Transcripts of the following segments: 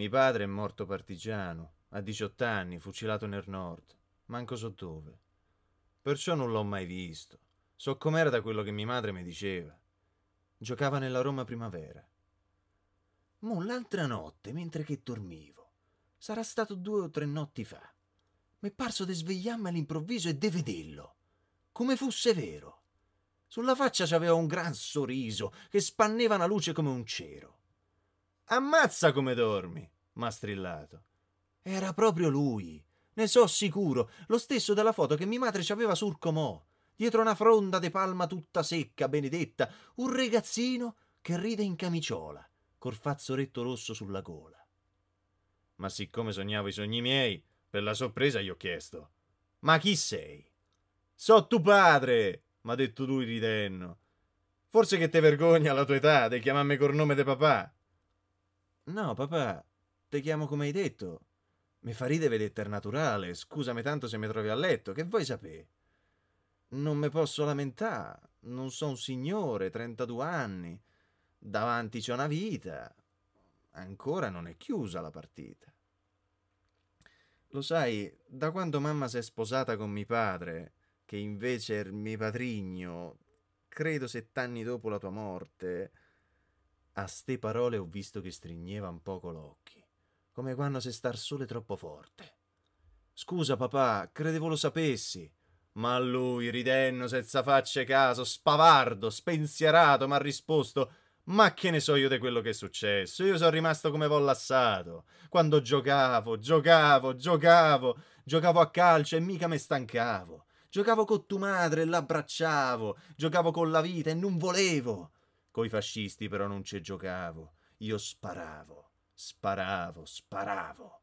Mi padre è morto partigiano, a 18 anni, fucilato nel nord, manco so dove. Perciò non l'ho mai visto. So com'era da quello che mia madre mi diceva. Giocava nella Roma primavera. Mo l'altra notte, mentre che dormivo, sarà stato due o tre notti fa, mi è parso di svegliarmi all'improvviso e di vederlo, come fosse vero. Sulla faccia c'aveva un gran sorriso che spanneva la luce come un cero. Ammazza come dormi! m'ha strillato. Era proprio lui. Ne so sicuro, lo stesso della foto che mia madre ci aveva sul comò, dietro una fronda de palma tutta secca, benedetta, un ragazzino che ride in camiciola, col fazzoletto rosso sulla gola. Ma siccome sognavo i sogni miei, per la sorpresa gli ho chiesto: Ma chi sei? So tu padre, m'ha detto lui ridendo. Forse che te vergogna alla tua età di chiamarmi col nome de papà. No, papà, ti chiamo come hai detto. Mi fa ridere vederti naturale, scusami tanto se mi trovi a letto, che vuoi sapere? Non me posso lamentare, non sono un signore, 32 anni, davanti c'è una vita. Ancora non è chiusa la partita. Lo sai, da quando mamma si è sposata con mio padre, che invece è mio patrigno, credo sett'anni dopo la tua morte, a ste parole ho visto che stringeva un poco l'occhi, come quando se star sole troppo forte. Scusa papà, credevo lo sapessi. Ma lui, ridendo senza facce caso, spavardo, spensierato, mi ha risposto ma che ne so io di quello che è successo? Io sono rimasto come collassato. Quando giocavo, giocavo, giocavo, giocavo a calcio e mica me stancavo. Giocavo con tua madre e l'abbracciavo. Giocavo con la vita e non volevo. Coi fascisti però non ci giocavo, io sparavo, sparavo, sparavo.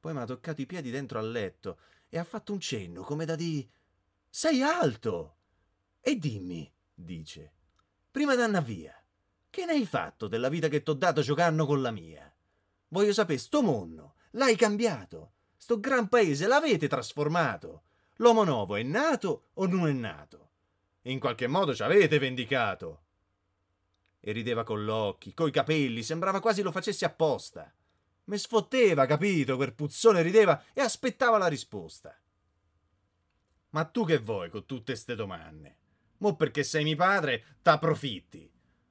Poi mi ha toccato i piedi dentro al letto e ha fatto un cenno come da di... Sei alto! E dimmi, dice, prima d'anna via, che ne hai fatto della vita che t'ho dato giocando con la mia? Voglio sapere, sto monno, l'hai cambiato? Sto gran paese l'avete trasformato? L'uomo nuovo è nato o non è nato? In qualche modo ci avete vendicato. E rideva con gli occhi, coi capelli, sembrava quasi lo facesse apposta. Me sfotteva, capito, quel puzzone rideva e aspettava la risposta. Ma tu che vuoi con tutte ste domande? Mo perché sei mio padre, t'approfitti.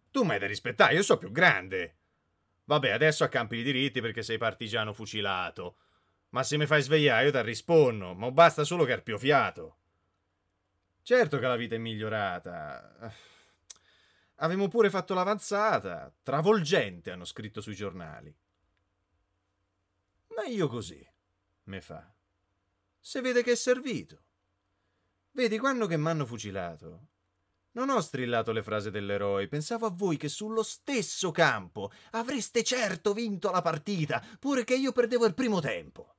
Tu mi hai da rispettare, io so più grande. Vabbè, adesso accampi i diritti perché sei partigiano fucilato. Ma se mi fai svegliare io ti rispondo, ma basta solo che arpio fiato. Certo che la vita è migliorata. Avevamo pure fatto l'avanzata, travolgente hanno scritto sui giornali. Ma io così, me fa. Se vede che è servito. Vedi, quando che m'hanno fucilato, non ho strillato le frasi dell'eroe, pensavo a voi che sullo stesso campo avreste certo vinto la partita, pure che io perdevo il primo tempo.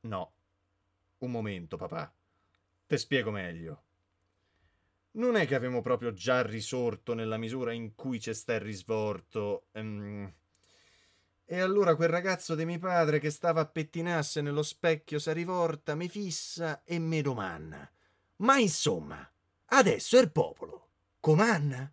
No. Un momento, papà. Te spiego meglio non è che avevamo proprio già risorto nella misura in cui c'è sta il risvolto. Um, e allora quel ragazzo di mio padre che stava a pettinasse nello specchio si rivolta, mi fissa e mi domanda. Ma insomma, adesso è il popolo. Comanna?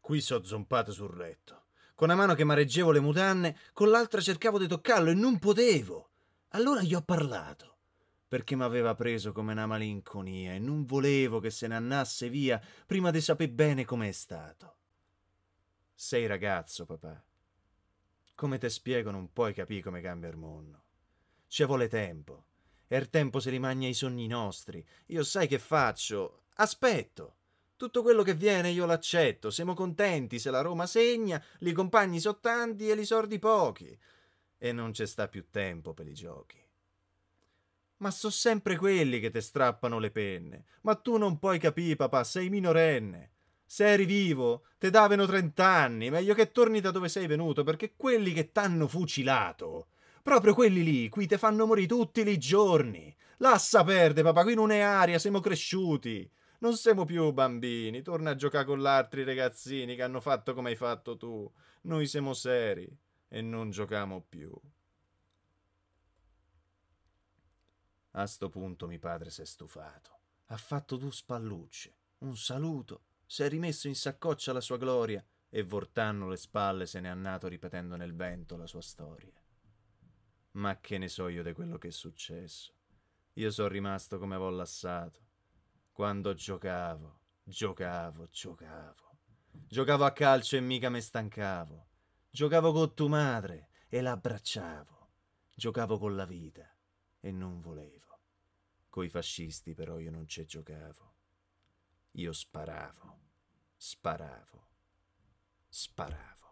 Qui so zompato sul letto. Con una mano che mareggevo le mutanne, con l'altra cercavo di toccarlo e non potevo. Allora gli ho parlato perché m'aveva preso come una malinconia e non volevo che se ne andasse via prima di sapere bene com'è stato. Sei ragazzo, papà. Come te spiego non puoi capire come cambia il mondo. Ci vuole tempo. E il tempo se li magna i sogni nostri. Io sai che faccio? Aspetto. Tutto quello che viene io l'accetto. Siamo contenti se la Roma segna, li compagni sono tanti e li sordi pochi. E non c'è sta più tempo per i giochi. Ma so sempre quelli che te strappano le penne. Ma tu non puoi capire, papà, sei minorenne. Se eri vivo, te davano trent'anni, meglio che torni da dove sei venuto, perché quelli che t'hanno fucilato, proprio quelli lì, qui te fanno morire tutti i giorni. Lassa perde, papà, qui non è aria, siamo cresciuti. Non siamo più bambini, torna a giocare con gli altri ragazzini che hanno fatto come hai fatto tu. Noi siamo seri e non giochiamo più. A sto punto mio padre si è stufato. Ha fatto due spallucce, un saluto, si è rimesso in saccoccia la sua gloria e voltando le spalle se n'è andato ripetendo nel vento la sua storia. Ma che ne so io di quello che è successo? Io sono rimasto come avevo lassato. Quando giocavo, giocavo, giocavo. Giocavo a calcio e mica me stancavo. Giocavo con tua madre e l'abbracciavo. Giocavo con la vita e non volevo. Coi fascisti però io non ci giocavo. Io sparavo, sparavo, sparavo.